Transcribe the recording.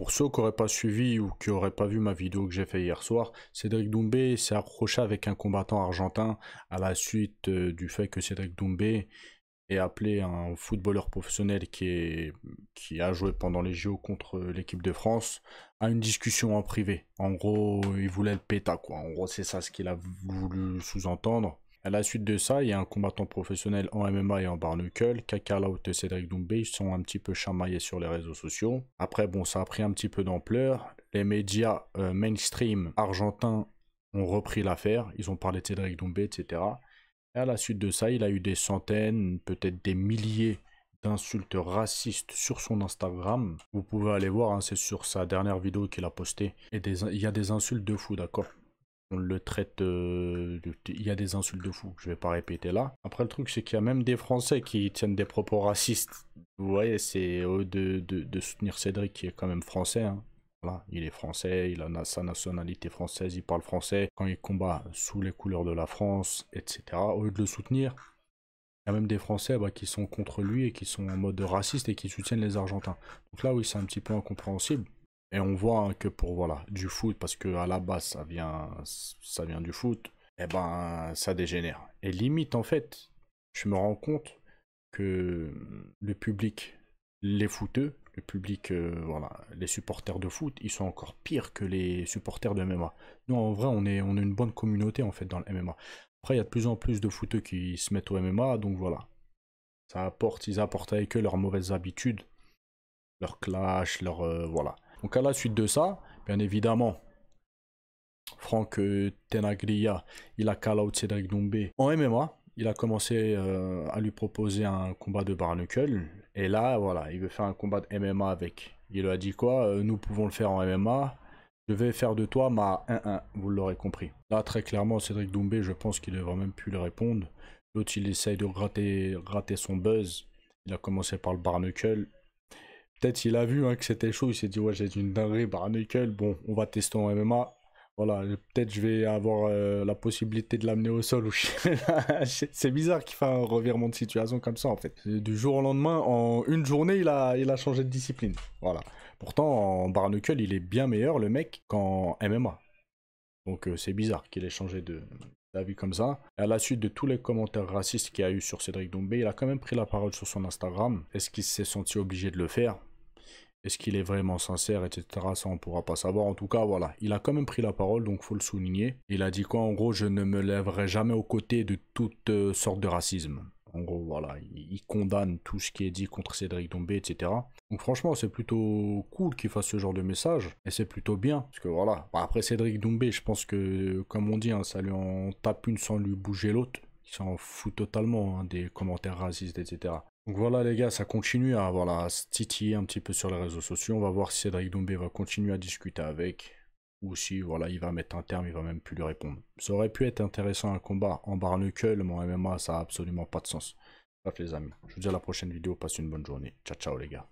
Pour ceux qui n'auraient pas suivi ou qui n'auraient pas vu ma vidéo que j'ai fait hier soir, Cédric Doumbé s'est accroché avec un combattant argentin à la suite euh, du fait que Cédric Doumbé ait appelé un footballeur professionnel qui, est, qui a joué pendant les JO contre l'équipe de France à une discussion en privé. En gros, il voulait le péta, quoi. En gros, c'est ça ce qu'il a voulu sous-entendre. À la suite de ça, il y a un combattant professionnel en MMA et en barnacle, Kakalaut et Cédric Doumbé sont un petit peu chamaillés sur les réseaux sociaux. Après, bon, ça a pris un petit peu d'ampleur. Les médias euh, mainstream argentins ont repris l'affaire. Ils ont parlé de Cédric Doumbé, etc. Et à la suite de ça, il a eu des centaines, peut-être des milliers d'insultes racistes sur son Instagram. Vous pouvez aller voir, hein, c'est sur sa dernière vidéo qu'il a posté. Et il y a des insultes de fou, d'accord on le traite. Euh, il y a des insultes de fou, je vais pas répéter là. Après, le truc, c'est qu'il y a même des Français qui tiennent des propos racistes. Vous voyez, c'est eux de, de, soutenir Cédric, qui est quand même français. Hein. il est français, il a sa nationalité française, il parle français. Quand il combat sous les couleurs de la France, etc., au lieu de le soutenir, il y a même des Français bah, qui sont contre lui et qui sont en mode raciste et qui soutiennent les Argentins. Donc là, oui, c'est un petit peu incompréhensible. Et on voit que pour voilà, du foot, parce que à la base ça vient, ça vient du foot, et eh ben ça dégénère. Et limite en fait, je me rends compte que le public, les footeux, le public, euh, voilà, les supporters de foot, ils sont encore pires que les supporters de MMA. Nous en vrai on est on a une bonne communauté en fait dans le MMA. Après il y a de plus en plus de footeux qui se mettent au MMA, donc voilà. Ça apporte, ils apportent avec eux leurs mauvaises habitudes, leurs clashs, leurs euh, voilà. Donc à la suite de ça, bien évidemment, Franck euh, Tenaglia, il a call out Cédric Doumbé en MMA. Il a commencé euh, à lui proposer un combat de barnacle, Et là, voilà, il veut faire un combat de MMA avec. Il lui a dit quoi euh, Nous pouvons le faire en MMA. Je vais faire de toi ma 1-1. Vous l'aurez compris. Là, très clairement, Cédric Doumbé, je pense qu'il aurait même plus lui répondre. L'autre, il essaye de gratter, gratter son buzz. Il a commencé par le barnacle. Peut-être il a vu hein, que c'était chaud, il s'est dit ouais j'ai une dinguerie, Barneucle. bon on va tester en MMA. Voilà, peut-être je vais avoir euh, la possibilité de l'amener au sol. ou C'est bizarre qu'il fasse un revirement de situation comme ça en fait. Du jour au lendemain, en une journée, il a, il a changé de discipline. Voilà. Pourtant, en barnacle, il est bien meilleur le mec qu'en MMA. Donc euh, c'est bizarre qu'il ait changé d'avis comme ça. À la suite de tous les commentaires racistes qu'il y a eu sur Cédric Dombé, il a quand même pris la parole sur son Instagram. Est-ce qu'il s'est senti obligé de le faire est-ce qu'il est vraiment sincère, etc. Ça, on pourra pas savoir. En tout cas, voilà. Il a quand même pris la parole, donc faut le souligner. Il a dit quoi En gros, je ne me lèverai jamais aux côtés de toute euh, sorte de racisme. En gros, voilà, il condamne tout ce qui est dit contre Cédric Dombé, etc. Donc franchement, c'est plutôt cool qu'il fasse ce genre de message, et c'est plutôt bien, parce que voilà. Bah, après Cédric Dombé, je pense que, comme on dit, hein, ça lui en tape une sans lui bouger l'autre. Il s'en fout totalement hein, des commentaires racistes, etc. Donc voilà les gars, ça continue à, voilà, se titiller un petit peu sur les réseaux sociaux. On va voir si Cédric Dombé va continuer à discuter avec. Ou si voilà, il va mettre un terme, il va même plus lui répondre. Ça aurait pu être intéressant un combat en barnacle, mais en MMA ça n'a absolument pas de sens. Bref les amis, je vous dis à la prochaine vidéo, passez une bonne journée. Ciao ciao les gars.